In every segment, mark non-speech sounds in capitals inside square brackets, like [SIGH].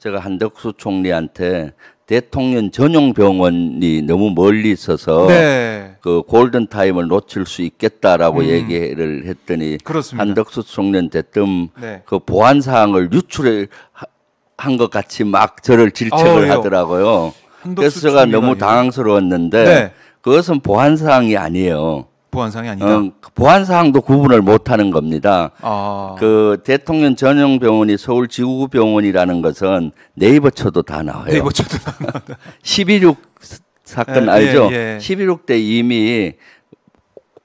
제가 한덕수 총리한테 대통령 전용 병원이 너무 멀리 있어서 네. 그 골든 타임을 놓칠 수 있겠다라고 음. 얘기를 했더니 그렇습니다. 한덕수 총리한테뜸 네. 그 보안 사항을 유출을 한 것 같이 막 저를 질책을 아, 하더라고요. 그래서 제가 너무 당황스러웠는데 네. 그것은 보안 사항이 아니에요. 보안사항이 아니다. 어, 보안사항도 구분을 못하는 겁니다. 아. 그 대통령 전용 병원이 서울 지구구 병원이라는 것은 네이버 쳐도 다 나와요. 네이버 쳐도 116 [LAUGHS] 사건 예, 알죠? 예, 예. 116 때 이미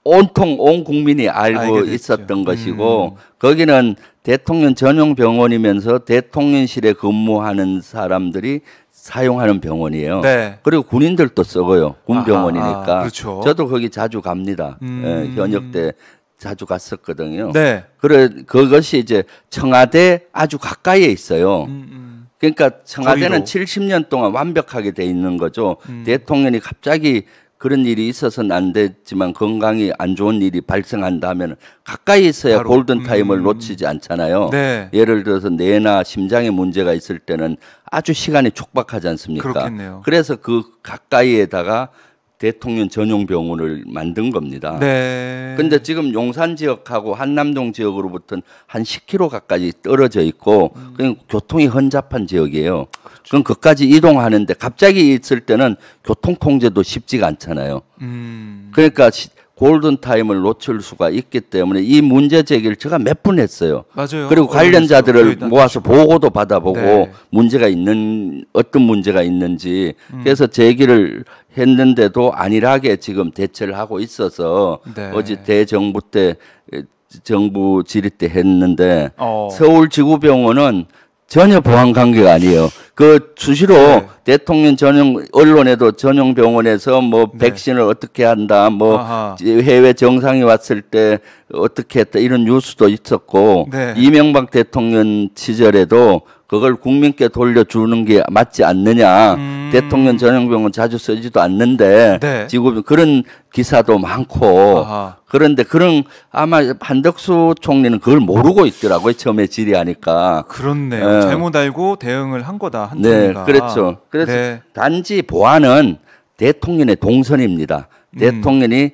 온통 온 국민이 알고 있었던 것이고 음. 거기는 대통령 전용 병원이면서 대통령실에 근무하는 사람들이 사용하는 병원이에요. 네. 그리고 군인들도 쓰고요. 군병원이니까. 아, 그렇죠. 저도 거기 자주 갑니다. 예, 음. 예, 현역 때 자주 갔었거든요. 네. 그래 그것이 이제 청와대 아주 가까이에 있어요. 음, 음. 그러니까 청와대는 거리로. 70년 동안 완벽하게 돼 있는 거죠. 음. 대통령이 갑자기 그런 일이 있어서는 안되지만 건강이 안 좋은 일이 발생한다면 가까이 있어야 바로, 골든 음. 타임을 음, 놓치지 않잖아요. 네. 예를 들어서 뇌나 심장에 문제가 있을 때는 아주 시간이 촉박하지 않습니까? 그렇겠네요. 그래서 그 가까이에다가 대통령 전용 병원을 만든 겁니다. 네. 근데 지금 용산 지역하고 한남동 지역으로부터한 10km 가까이 떨어져 있고 음. 그냥 교통이 헌잡한 지역이에요. 그렇죠. 그럼 그까지 이동하는데 갑자기 있을 때는 교통 통제도 쉽지가 않잖아요. 음. 그러니까 골든 타임을 놓칠 수가 있기 때문에 이 문제 제기를 제가 몇 분 했어요. 맞아요. 그리고 어, 관련자들을 모아서 보고도 받아보고 네. 문제가 있는 어떤 문제가 있는지 음. 그래서 제기를 했는데도 안일하게 지금 대처를 하고 있어서 네. 어제 대정부 때 정부 질의 때 했는데 어. 서울지구병원은 전혀 보안 관계가 아니에요. 그 수시로 네. 대통령 전용 언론에도 전용 병원에서 뭐 네. 백신을 어떻게 한다, 뭐 아하. 해외 정상이 왔을 때 어떻게 했다 이런 뉴스도 있었고 네. 이명박 대통령 시절에도 그걸 국민께 돌려주는 게 맞지 않느냐. 음. 음. 대통령 전용병은 자주 쓰지도 않는데 네. 지금 그런 기사도 많고 아하. 그런데 그런 아마 한덕수 총리는 그걸 모르고 있더라고요 처음에 질의하니까 그렇네요 예. 잘못 알고 대응을 한 거다 한 네, 총리가. 그렇죠 그래서 네. 단지 보안은 대통령의 동선입니다 음. 대통령이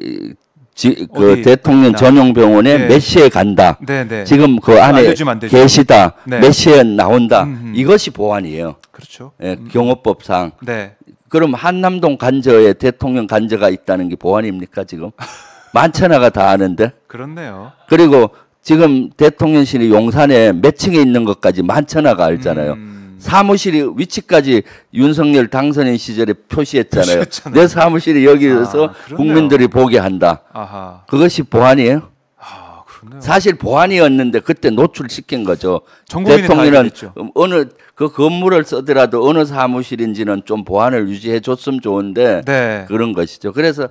음. 지, 그 대통령 전용 병원에 예. 그 네. 몇 시에 간다. 네, 네. 지금 그 안에 안 되죠, 계시다. 몇 시에 나온다. 음흠. 음. 이것이 보안이에요. 그렇죠. 예, 음. 경호법상. 네. 그럼 한남동 간저에 대통령 간저가 있다는 게 보안입니까 지금? [LAUGHS] 만천하가 다 아는데. 그렇네요. 그리고 지금 대통령실이 용산에 몇 층에 있는 것까지 만천하가 알잖아요. 음. 사무실이 위치까지 윤석열 당선인 시절에 표시했잖아요. 표시했잖아요. 내 사무실이 여기서 에 아, 국민들이 보게 한다. 아하. 그것이 보안이에요. 아, 사실 보안이었는데 그때 노출시킨 거죠. 대통령은 음, 어느 그 건물을 쓰더라도 어느 사무실인지는 좀 보안을 유지해 줬으면 좋은데 네. 그런 것이죠. 그래서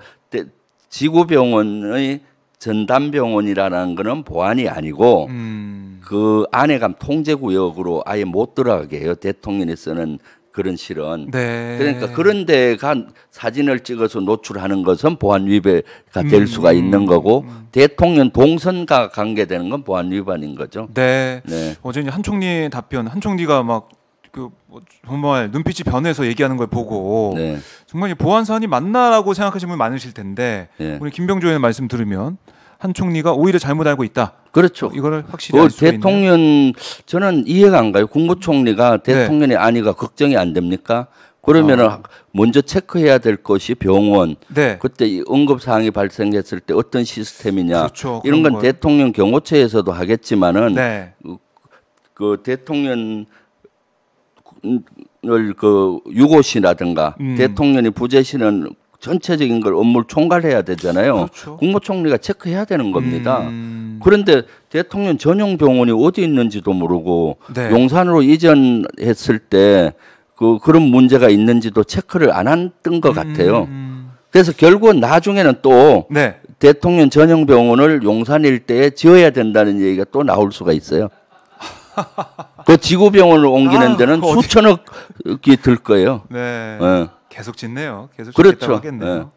지구병원의 전담병원이라는 거는 보안이 아니고 음. 그 안에감 통제구역으로 아예 못 들어가게 해요. 대통령이 쓰는 그런 실은 네. 그러니까 그런 데가 사진을 찍어서 노출하는 것은 보안 위배가 될 음. 수가 있는 거고 대통령 동선과 관계되는 건 보안 위반인 거죠. 네. 네. 어제 한총리 답변, 한 총리가 막그 뭐 정말 눈빛이 변해서 얘기하는 걸 보고 네. 정말 보안 사안이 맞나라고 생각하시는 분 많으실 텐데 네. 우리 김병조 의원 말씀 들으면 한 총리가 오히려 잘못 알고 있다. 그렇죠. 이거를 확실히 그 대통령 있네요. 저는 이해가 안 가요. 국무총리가 대통령이 네. 안위가 걱정이 안 됩니까? 그러면은 어. 먼저 체크해야 될 것이 병원. 네. 그때 응급 사항이 발생했을 때 어떤 시스템이냐. 그렇죠. 이런 건 걸. 대통령 경호처에서도 하겠지만은 네. 그, 그 대통령 을그 유고시라든가 음. 대통령이 부재시는 전체적인 걸 업무를 총괄해야 되잖아요. 그렇죠. 국무총리가 체크해야 되는 겁니다. 음... 그런데 대통령 전용 병원이 어디 있는지도 모르고 네. 용산으로 이전했을 때 그 그런 문제가 있는지도 체크를 안 했던 것 같아요. 음, 음... 그래서 결국은 나중에는 또 네. 대통령 전용 병원을 용산 일대에 지어야 된다는 얘기가 또 나올 수가 있어요. [LAUGHS] 그 지구병원을 옮기는 아, 데는 그 수천억이 들 거예요. 네. 네. 계속 짓네요. 계속 그렇죠. 하겠네요. 네.